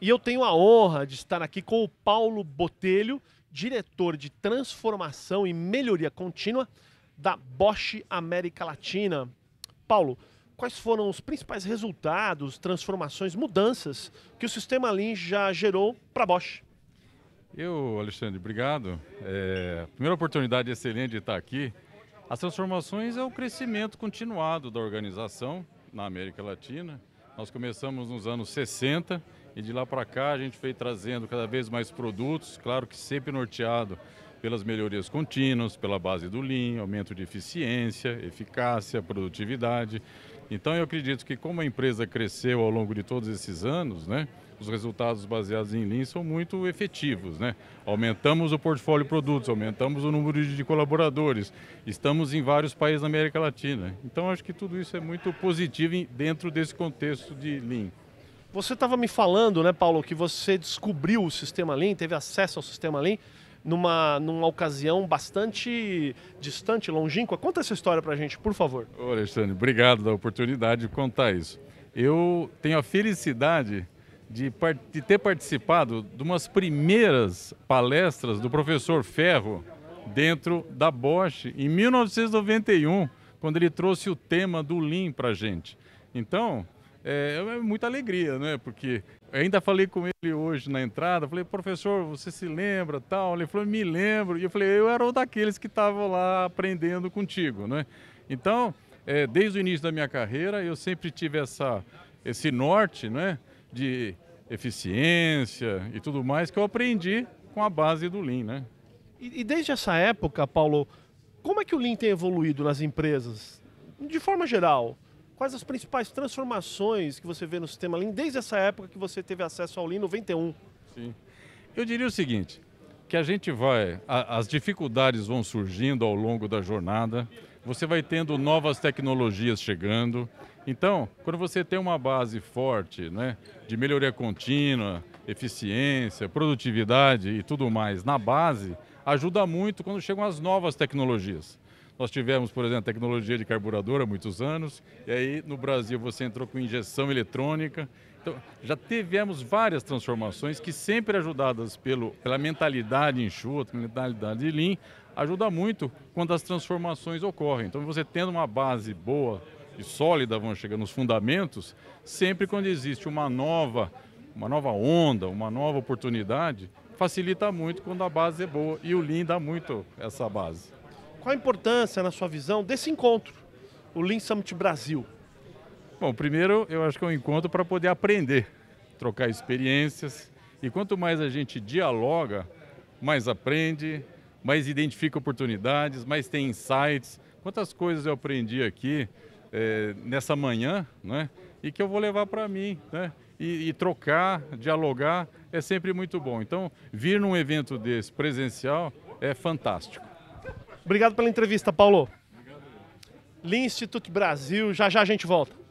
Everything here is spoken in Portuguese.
E eu tenho a honra de estar aqui com o Paulo Botelho, diretor de transformação e melhoria contínua da Bosch América Latina. Paulo, quais foram os principais resultados, transformações, mudanças que o sistema Lean já gerou para a Bosch? Eu, Alexandre, obrigado. É, primeira oportunidade excelente de estar aqui. As transformações é o crescimento continuado da organização na América Latina nós começamos nos anos 60 e de lá para cá a gente foi trazendo cada vez mais produtos, claro que sempre norteado pelas melhorias contínuas, pela base do Lean, aumento de eficiência, eficácia, produtividade. Então eu acredito que como a empresa cresceu ao longo de todos esses anos, né, os resultados baseados em Lean são muito efetivos. Né? Aumentamos o portfólio de produtos, aumentamos o número de colaboradores, estamos em vários países da América Latina. Então acho que tudo isso é muito positivo dentro desse contexto de Lean. Você estava me falando, né, Paulo, que você descobriu o sistema Lean, teve acesso ao sistema Lean numa, numa ocasião bastante distante, longínqua. Conta essa história para a gente, por favor. Ô, Alexandre, obrigado da oportunidade de contar isso. Eu tenho a felicidade de, de ter participado de umas primeiras palestras do professor Ferro dentro da Bosch em 1991, quando ele trouxe o tema do Lean para a gente. Então, é, é muita alegria, né? Porque ainda falei com ele hoje na entrada, falei, professor, você se lembra tal? Ele falou, me lembro. E eu falei, eu era um daqueles que estavam lá aprendendo contigo, né? Então, é, desde o início da minha carreira, eu sempre tive essa, esse norte, né? De eficiência e tudo mais que eu aprendi com a base do Lean, né? E, e desde essa época, Paulo, como é que o Lean tem evoluído nas empresas? De forma geral, Quais as principais transformações que você vê no sistema Lean desde essa época que você teve acesso ao Lean 91? Sim. Eu diria o seguinte, que a gente vai, a, as dificuldades vão surgindo ao longo da jornada, você vai tendo novas tecnologias chegando. Então, quando você tem uma base forte, né, de melhoria contínua, eficiência, produtividade e tudo mais na base, ajuda muito quando chegam as novas tecnologias. Nós tivemos, por exemplo, tecnologia de carburador há muitos anos, e aí no Brasil você entrou com injeção eletrônica. Então, já tivemos várias transformações que sempre ajudadas pelo, pela mentalidade enxuta, mentalidade lean, ajuda muito quando as transformações ocorrem. Então, você tendo uma base boa e sólida, vão chegar nos fundamentos, sempre quando existe uma nova, uma nova onda, uma nova oportunidade, facilita muito quando a base é boa e o lean dá muito essa base. Qual a importância, na sua visão, desse encontro, o Lean Summit Brasil? Bom, primeiro eu acho que é um encontro para poder aprender, trocar experiências. E quanto mais a gente dialoga, mais aprende, mais identifica oportunidades, mais tem insights. Quantas coisas eu aprendi aqui é, nessa manhã, né? E que eu vou levar para mim, né? E, e trocar, dialogar é sempre muito bom. Então, vir num evento desse presencial é fantástico. Obrigado pela entrevista, Paulo. Obrigado. Lean Institute Brasil, já já a gente volta.